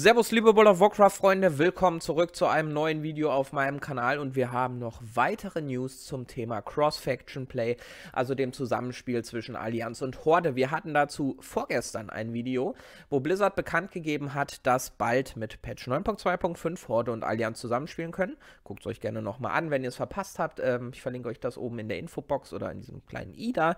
Servus liebe World of Warcraft Freunde, willkommen zurück zu einem neuen Video auf meinem Kanal und wir haben noch weitere News zum Thema Cross-Faction Play, also dem Zusammenspiel zwischen Allianz und Horde. Wir hatten dazu vorgestern ein Video, wo Blizzard bekannt gegeben hat, dass bald mit Patch 9.2.5 Horde und Allianz zusammenspielen können. Guckt es euch gerne nochmal an, wenn ihr es verpasst habt. Ähm, ich verlinke euch das oben in der Infobox oder in diesem kleinen i da.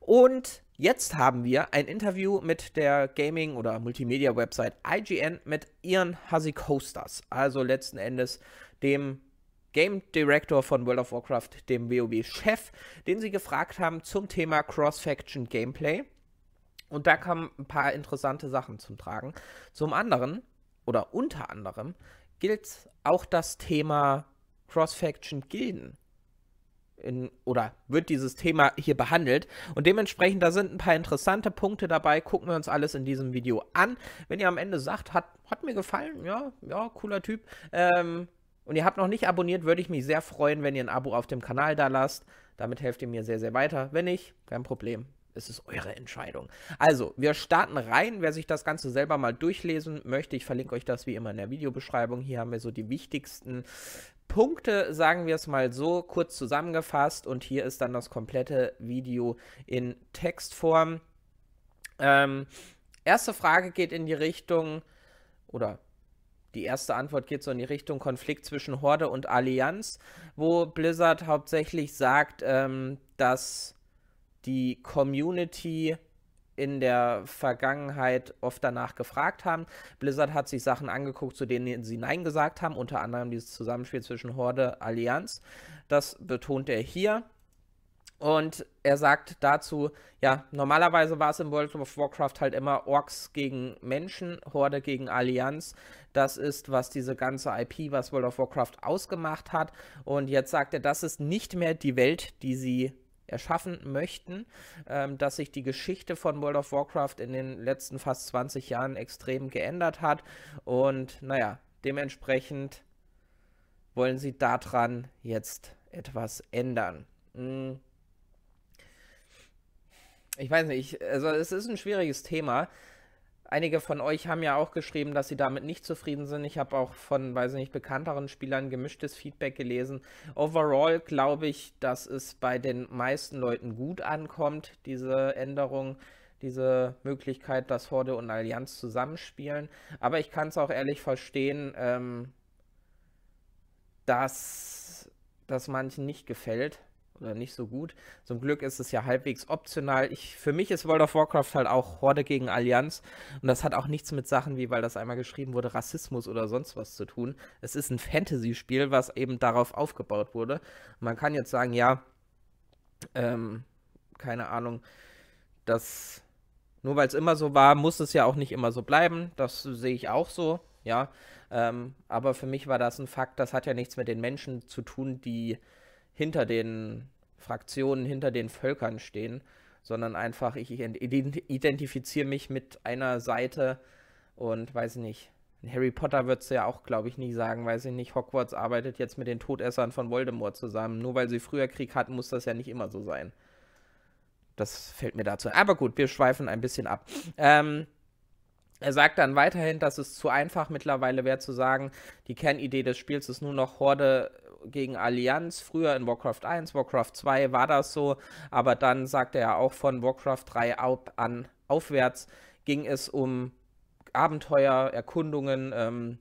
Und Jetzt haben wir ein Interview mit der Gaming- oder Multimedia-Website IGN mit Ian Hussey Coasters, also letzten Endes dem Game Director von World of Warcraft, dem WoW-Chef, den sie gefragt haben zum Thema Cross-Faction Gameplay. Und da kamen ein paar interessante Sachen zum Tragen. Zum anderen, oder unter anderem, gilt auch das Thema Cross-Faction Gilden in, oder wird dieses Thema hier behandelt. Und dementsprechend, da sind ein paar interessante Punkte dabei. Gucken wir uns alles in diesem Video an. Wenn ihr am Ende sagt, hat, hat mir gefallen, ja, ja, cooler Typ, ähm, und ihr habt noch nicht abonniert, würde ich mich sehr freuen, wenn ihr ein Abo auf dem Kanal da lasst. Damit helft ihr mir sehr, sehr weiter. Wenn nicht, kein Problem. Es ist eure Entscheidung. Also, wir starten rein. Wer sich das Ganze selber mal durchlesen möchte, ich verlinke euch das wie immer in der Videobeschreibung. Hier haben wir so die wichtigsten Punkte, sagen wir es mal so, kurz zusammengefasst und hier ist dann das komplette Video in Textform. Ähm, erste Frage geht in die Richtung, oder die erste Antwort geht so in die Richtung Konflikt zwischen Horde und Allianz, wo Blizzard hauptsächlich sagt, ähm, dass die Community in der Vergangenheit oft danach gefragt haben. Blizzard hat sich Sachen angeguckt, zu denen sie Nein gesagt haben, unter anderem dieses Zusammenspiel zwischen Horde und Allianz. Das betont er hier. Und er sagt dazu, ja, normalerweise war es im World of Warcraft halt immer Orks gegen Menschen, Horde gegen Allianz. Das ist, was diese ganze IP, was World of Warcraft ausgemacht hat. Und jetzt sagt er, das ist nicht mehr die Welt, die sie erschaffen möchten, ähm, dass sich die Geschichte von World of Warcraft in den letzten fast 20 Jahren extrem geändert hat. Und naja, dementsprechend wollen sie daran jetzt etwas ändern. Hm. Ich weiß nicht, also es ist ein schwieriges Thema. Einige von euch haben ja auch geschrieben, dass sie damit nicht zufrieden sind. Ich habe auch von, weiß ich nicht, bekannteren Spielern gemischtes Feedback gelesen. Overall glaube ich, dass es bei den meisten Leuten gut ankommt, diese Änderung, diese Möglichkeit, dass Horde und Allianz zusammenspielen. Aber ich kann es auch ehrlich verstehen, ähm, dass das manchen nicht gefällt oder nicht so gut. Zum Glück ist es ja halbwegs optional. Ich, für mich ist World of Warcraft halt auch Horde gegen Allianz. Und das hat auch nichts mit Sachen wie, weil das einmal geschrieben wurde, Rassismus oder sonst was zu tun. Es ist ein Fantasy-Spiel, was eben darauf aufgebaut wurde. Man kann jetzt sagen, ja, ähm, keine Ahnung, dass nur weil es immer so war, muss es ja auch nicht immer so bleiben. Das sehe ich auch so, ja. Ähm, aber für mich war das ein Fakt, das hat ja nichts mit den Menschen zu tun, die hinter den Fraktionen, hinter den Völkern stehen, sondern einfach ich identifiziere mich mit einer Seite und weiß nicht. Harry Potter wird es ja auch, glaube ich, nie sagen, weiß ich nicht. Hogwarts arbeitet jetzt mit den Todessern von Voldemort zusammen. Nur weil sie früher Krieg hatten, muss das ja nicht immer so sein. Das fällt mir dazu. Aber gut, wir schweifen ein bisschen ab. Ähm, er sagt dann weiterhin, dass es zu einfach mittlerweile wäre zu sagen, die Kernidee des Spiels ist nur noch Horde gegen Allianz, früher in Warcraft 1, Warcraft 2 war das so, aber dann sagte er auch von Warcraft 3 ab an aufwärts ging es um Abenteuer, Erkundungen, ähm,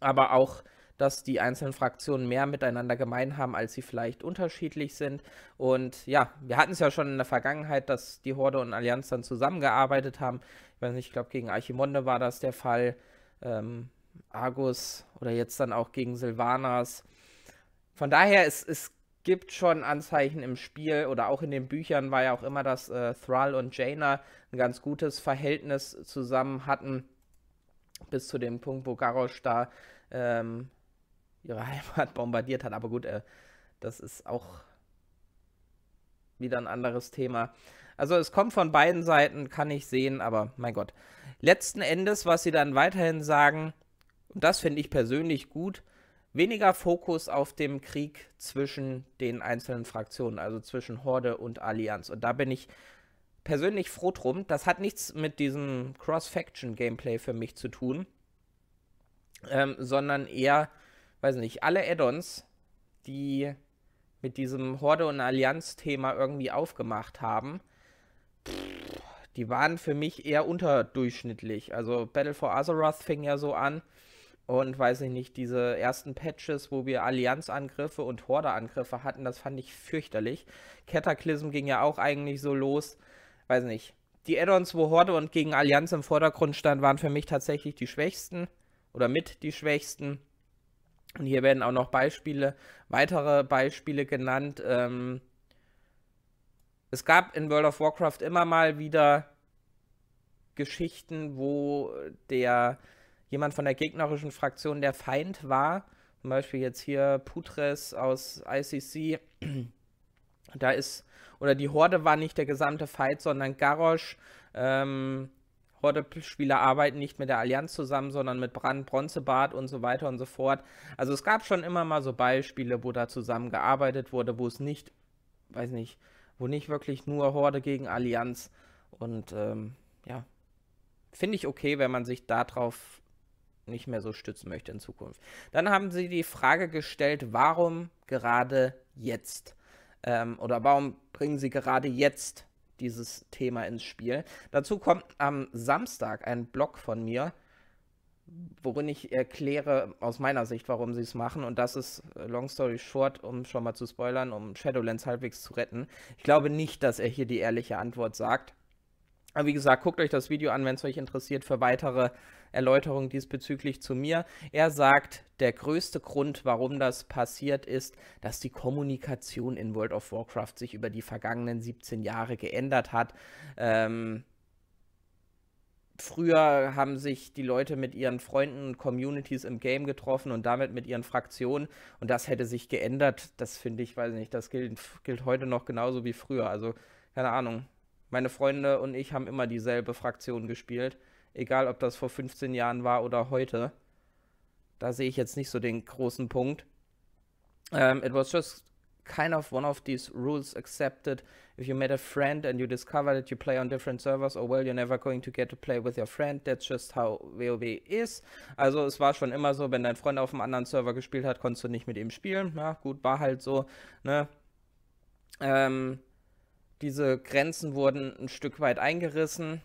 aber auch dass die einzelnen Fraktionen mehr miteinander gemein haben, als sie vielleicht unterschiedlich sind. Und ja, wir hatten es ja schon in der Vergangenheit, dass die Horde und Allianz dann zusammengearbeitet haben. Ich weiß nicht, ich glaube, gegen Archimonde war das der Fall, ähm, Argus oder jetzt dann auch gegen Silvanas. Von daher, es, es gibt schon Anzeichen im Spiel oder auch in den Büchern war ja auch immer, dass äh, Thrall und Jaina ein ganz gutes Verhältnis zusammen hatten, bis zu dem Punkt, wo Garrosh da ähm, ihre Heimat bombardiert hat. Aber gut, äh, das ist auch wieder ein anderes Thema. Also es kommt von beiden Seiten, kann ich sehen, aber mein Gott. Letzten Endes, was sie dann weiterhin sagen, und das finde ich persönlich gut, weniger Fokus auf dem Krieg zwischen den einzelnen Fraktionen, also zwischen Horde und Allianz. Und da bin ich persönlich froh drum. Das hat nichts mit diesem Cross-Faction-Gameplay für mich zu tun, ähm, sondern eher, weiß nicht, alle Add-ons, die mit diesem Horde- und Allianz-Thema irgendwie aufgemacht haben, die waren für mich eher unterdurchschnittlich. Also Battle for Azeroth fing ja so an. Und weiß ich nicht, diese ersten Patches, wo wir Allianzangriffe und Horde-Angriffe hatten, das fand ich fürchterlich. Cataclysm ging ja auch eigentlich so los. Weiß nicht. Die Add-ons, wo Horde und gegen Allianz im Vordergrund stand, waren für mich tatsächlich die schwächsten. Oder mit die schwächsten. Und hier werden auch noch Beispiele, weitere Beispiele genannt. Ähm, es gab in World of Warcraft immer mal wieder Geschichten, wo der jemand von der gegnerischen Fraktion der Feind war, zum Beispiel jetzt hier Putres aus ICC, da ist, oder die Horde war nicht der gesamte Feind, sondern Garrosh, ähm, Horde-Spieler arbeiten nicht mit der Allianz zusammen, sondern mit Brand, Bronzebart und so weiter und so fort. Also es gab schon immer mal so Beispiele, wo da zusammengearbeitet wurde, wo es nicht, weiß nicht, wo nicht wirklich nur Horde gegen Allianz und ähm, ja, finde ich okay, wenn man sich darauf nicht mehr so stützen möchte in Zukunft. Dann haben sie die Frage gestellt, warum gerade jetzt? Ähm, oder warum bringen sie gerade jetzt dieses Thema ins Spiel? Dazu kommt am Samstag ein Blog von mir, worin ich erkläre aus meiner Sicht, warum sie es machen. Und das ist, äh, long story short, um schon mal zu spoilern, um Shadowlands halbwegs zu retten. Ich glaube nicht, dass er hier die ehrliche Antwort sagt. Aber wie gesagt, guckt euch das Video an, wenn es euch interessiert, für weitere Erläuterung diesbezüglich zu mir. Er sagt, der größte Grund, warum das passiert ist, dass die Kommunikation in World of Warcraft sich über die vergangenen 17 Jahre geändert hat. Ähm, Früher haben sich die Leute mit ihren Freunden und Communities im Game getroffen und damit mit ihren Fraktionen. Und das hätte sich geändert. Das finde ich, weiß nicht, das gilt, gilt heute noch genauso wie früher. Also, keine Ahnung. Meine Freunde und ich haben immer dieselbe Fraktion gespielt egal ob das vor 15 Jahren war oder heute. Da sehe ich jetzt nicht so den großen Punkt. Um, ähm, it was just kind of one of these rules accepted. If you met a friend and you discover that you play on different servers, oh well, you're never going to get to play with your friend. That's just how WoW is. Also es war schon immer so, wenn dein Freund auf einem anderen Server gespielt hat, konntest du nicht mit ihm spielen. Na gut, war halt so. Ne? Ähm, diese Grenzen wurden ein Stück weit eingerissen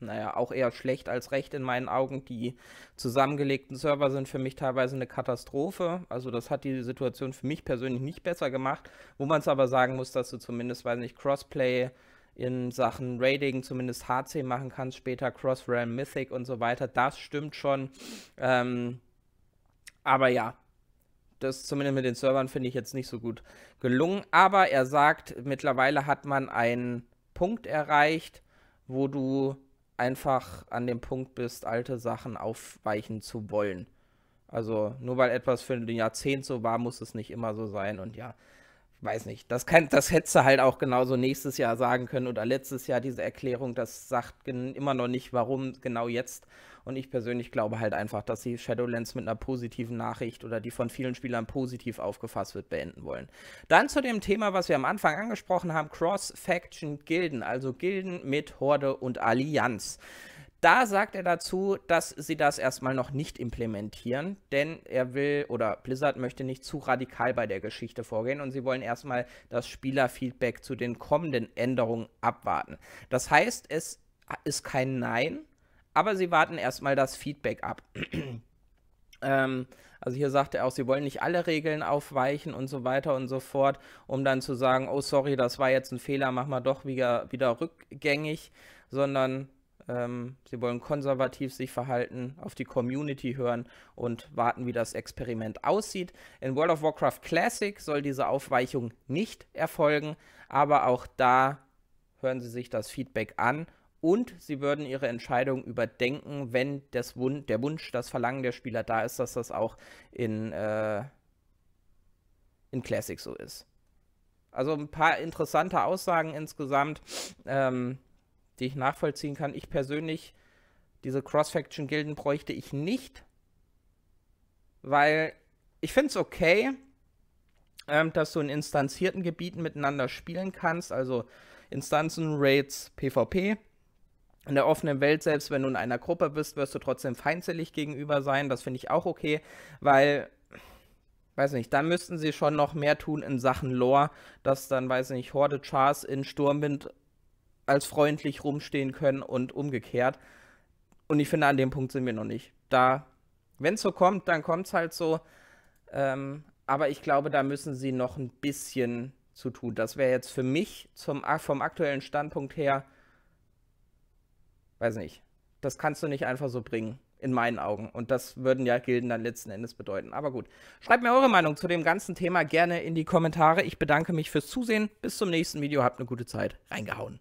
naja, auch eher schlecht als recht in meinen Augen. Die zusammengelegten Server sind für mich teilweise eine Katastrophe. Also das hat die Situation für mich persönlich nicht besser gemacht, wo man es aber sagen muss, dass du zumindest, weiß nicht, Crossplay in Sachen Raiding zumindest HC machen kannst, später Cross-Realm Mythic und so weiter. Das stimmt schon. Ähm, aber ja, das zumindest mit den Servern finde ich jetzt nicht so gut gelungen. Aber er sagt, mittlerweile hat man einen Punkt erreicht, wo du einfach an dem Punkt bist, alte Sachen aufweichen zu wollen. Also nur weil etwas für ein Jahrzehnt so war, muss es nicht immer so sein. Und ja, weiß nicht, das, kann, das hättest du halt auch genauso nächstes Jahr sagen können oder letztes Jahr diese Erklärung, das sagt immer noch nicht, warum genau jetzt. Und ich persönlich glaube halt einfach, dass sie Shadowlands mit einer positiven Nachricht oder die von vielen Spielern positiv aufgefasst wird, beenden wollen. Dann zu dem Thema, was wir am Anfang angesprochen haben, Cross-Faction-Gilden, also Gilden mit Horde und Allianz. Da sagt er dazu, dass sie das erstmal noch nicht implementieren, denn er will oder Blizzard möchte nicht zu radikal bei der Geschichte vorgehen und sie wollen erstmal das Spielerfeedback zu den kommenden Änderungen abwarten. Das heißt, es ist kein Nein, aber sie warten erstmal das Feedback ab. ähm, also hier sagt er auch, sie wollen nicht alle Regeln aufweichen und so weiter und so fort, um dann zu sagen, oh sorry, das war jetzt ein Fehler, mach mal doch wieder, wieder rückgängig, sondern ähm, sie wollen konservativ sich verhalten, auf die Community hören und warten, wie das Experiment aussieht. In World of Warcraft Classic soll diese Aufweichung nicht erfolgen, aber auch da hören sie sich das Feedback an und sie würden ihre Entscheidung überdenken, wenn das Wun der Wunsch, das Verlangen der Spieler da ist, dass das auch in, äh, in Classic so ist. Also ein paar interessante Aussagen insgesamt. Ähm, die ich nachvollziehen kann. Ich persönlich, diese Cross-Faction-Gilden bräuchte ich nicht, weil ich finde es okay, ähm, dass du in instanzierten Gebieten miteinander spielen kannst, also Instanzen, Raids, PvP. In der offenen Welt, selbst wenn du in einer Gruppe bist, wirst du trotzdem feindselig gegenüber sein. Das finde ich auch okay, weil, weiß nicht, dann müssten sie schon noch mehr tun in Sachen Lore, dass dann, weiß nicht, Horde Chars in Sturmwind als freundlich rumstehen können und umgekehrt. Und ich finde, an dem Punkt sind wir noch nicht. Da, wenn es so kommt, dann kommt es halt so. Ähm, aber ich glaube, da müssen sie noch ein bisschen zu tun. Das wäre jetzt für mich zum, vom aktuellen Standpunkt her, weiß nicht, das kannst du nicht einfach so bringen, in meinen Augen. Und das würden ja Gilden dann letzten Endes bedeuten. Aber gut, schreibt mir eure Meinung zu dem ganzen Thema gerne in die Kommentare. Ich bedanke mich fürs Zusehen. Bis zum nächsten Video. Habt eine gute Zeit. Reingehauen.